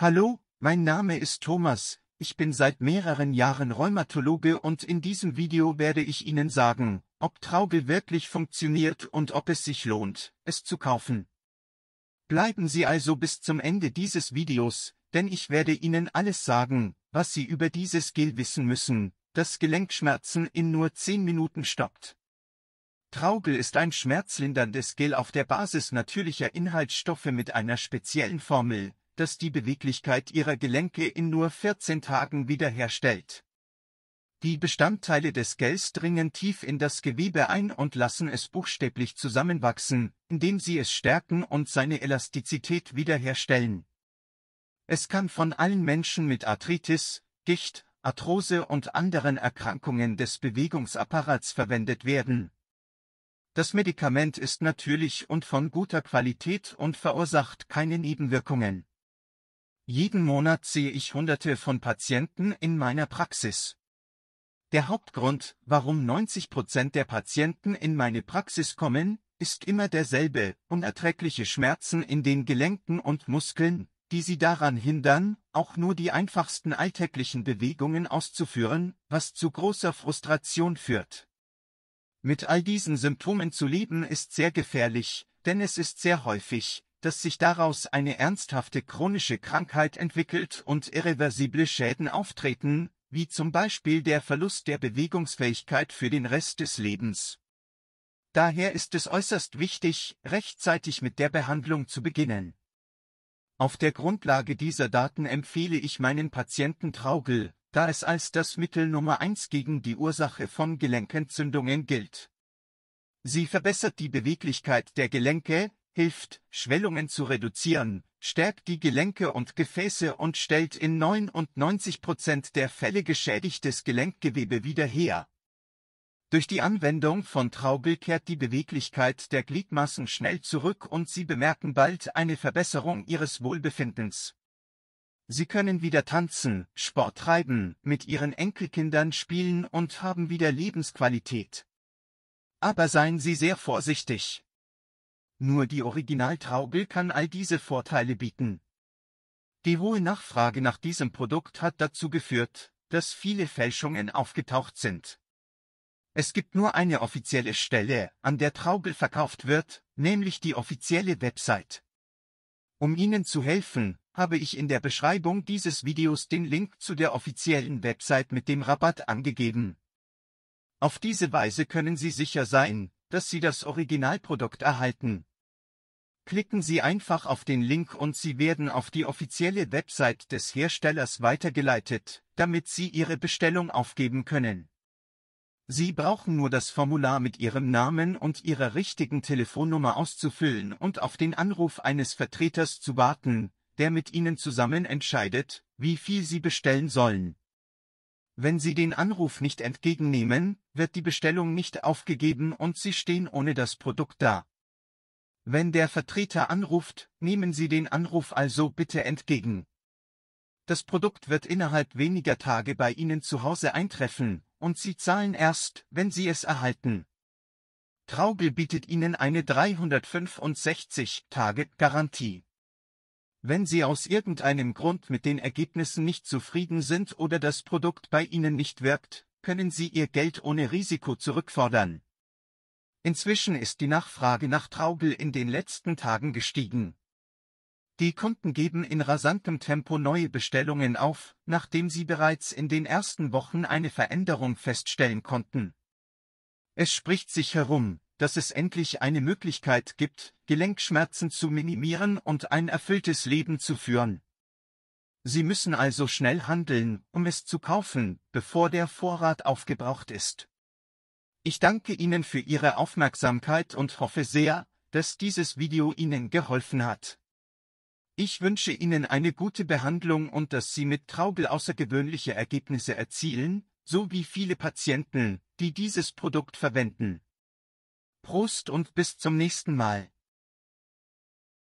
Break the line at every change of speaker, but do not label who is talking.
Hallo, mein Name ist Thomas, ich bin seit mehreren Jahren Rheumatologe und in diesem Video werde ich Ihnen sagen, ob Traube wirklich funktioniert und ob es sich lohnt, es zu kaufen. Bleiben Sie also bis zum Ende dieses Videos, denn ich werde Ihnen alles sagen, was Sie über dieses Gel wissen müssen, das Gelenkschmerzen in nur 10 Minuten stoppt. Traugel ist ein schmerzlinderndes Gel auf der Basis natürlicher Inhaltsstoffe mit einer speziellen Formel, das die Beweglichkeit ihrer Gelenke in nur 14 Tagen wiederherstellt. Die Bestandteile des Gels dringen tief in das Gewebe ein und lassen es buchstäblich zusammenwachsen, indem sie es stärken und seine Elastizität wiederherstellen. Es kann von allen Menschen mit Arthritis, Gicht, Arthrose und anderen Erkrankungen des Bewegungsapparats verwendet werden. Das Medikament ist natürlich und von guter Qualität und verursacht keine Nebenwirkungen. Jeden Monat sehe ich Hunderte von Patienten in meiner Praxis. Der Hauptgrund, warum 90 Prozent der Patienten in meine Praxis kommen, ist immer derselbe, unerträgliche Schmerzen in den Gelenken und Muskeln, die sie daran hindern, auch nur die einfachsten alltäglichen Bewegungen auszuführen, was zu großer Frustration führt. Mit all diesen Symptomen zu leben ist sehr gefährlich, denn es ist sehr häufig, dass sich daraus eine ernsthafte chronische Krankheit entwickelt und irreversible Schäden auftreten, wie zum Beispiel der Verlust der Bewegungsfähigkeit für den Rest des Lebens. Daher ist es äußerst wichtig, rechtzeitig mit der Behandlung zu beginnen. Auf der Grundlage dieser Daten empfehle ich meinen Patienten Traugel, da es als das Mittel Nummer 1 gegen die Ursache von Gelenkentzündungen gilt. Sie verbessert die Beweglichkeit der Gelenke, hilft, Schwellungen zu reduzieren, stärkt die Gelenke und Gefäße und stellt in 99% der Fälle geschädigtes Gelenkgewebe wieder her. Durch die Anwendung von Traubel kehrt die Beweglichkeit der Gliedmaßen schnell zurück und Sie bemerken bald eine Verbesserung Ihres Wohlbefindens. Sie können wieder tanzen, Sport treiben, mit Ihren Enkelkindern spielen und haben wieder Lebensqualität. Aber seien Sie sehr vorsichtig, nur die Originaltraubel kann all diese Vorteile bieten. Die hohe Nachfrage nach diesem Produkt hat dazu geführt, dass viele Fälschungen aufgetaucht sind. Es gibt nur eine offizielle Stelle, an der Traugel verkauft wird, nämlich die offizielle Website. Um Ihnen zu helfen, habe ich in der Beschreibung dieses Videos den Link zu der offiziellen Website mit dem Rabatt angegeben. Auf diese Weise können Sie sicher sein, dass Sie das Originalprodukt erhalten. Klicken Sie einfach auf den Link und Sie werden auf die offizielle Website des Herstellers weitergeleitet, damit Sie Ihre Bestellung aufgeben können. Sie brauchen nur das Formular mit Ihrem Namen und Ihrer richtigen Telefonnummer auszufüllen und auf den Anruf eines Vertreters zu warten, der mit Ihnen zusammen entscheidet, wie viel Sie bestellen sollen. Wenn Sie den Anruf nicht entgegennehmen, wird die Bestellung nicht aufgegeben und Sie stehen ohne das Produkt da. Wenn der Vertreter anruft, nehmen Sie den Anruf also bitte entgegen. Das Produkt wird innerhalb weniger Tage bei Ihnen zu Hause eintreffen, und Sie zahlen erst, wenn Sie es erhalten. Traugel bietet Ihnen eine 365-Tage-Garantie wenn Sie aus irgendeinem Grund mit den Ergebnissen nicht zufrieden sind oder das Produkt bei Ihnen nicht wirkt, können Sie Ihr Geld ohne Risiko zurückfordern. Inzwischen ist die Nachfrage nach Traugel in den letzten Tagen gestiegen. Die Kunden geben in rasantem Tempo neue Bestellungen auf, nachdem sie bereits in den ersten Wochen eine Veränderung feststellen konnten. Es spricht sich herum, dass es endlich eine Möglichkeit gibt, Gelenkschmerzen zu minimieren und ein erfülltes Leben zu führen. Sie müssen also schnell handeln, um es zu kaufen, bevor der Vorrat aufgebraucht ist. Ich danke Ihnen für Ihre Aufmerksamkeit und hoffe sehr, dass dieses Video Ihnen geholfen hat. Ich wünsche Ihnen eine gute Behandlung und dass Sie mit Traubel außergewöhnliche Ergebnisse erzielen, so wie viele Patienten, die dieses Produkt verwenden. Prost und bis zum nächsten Mal.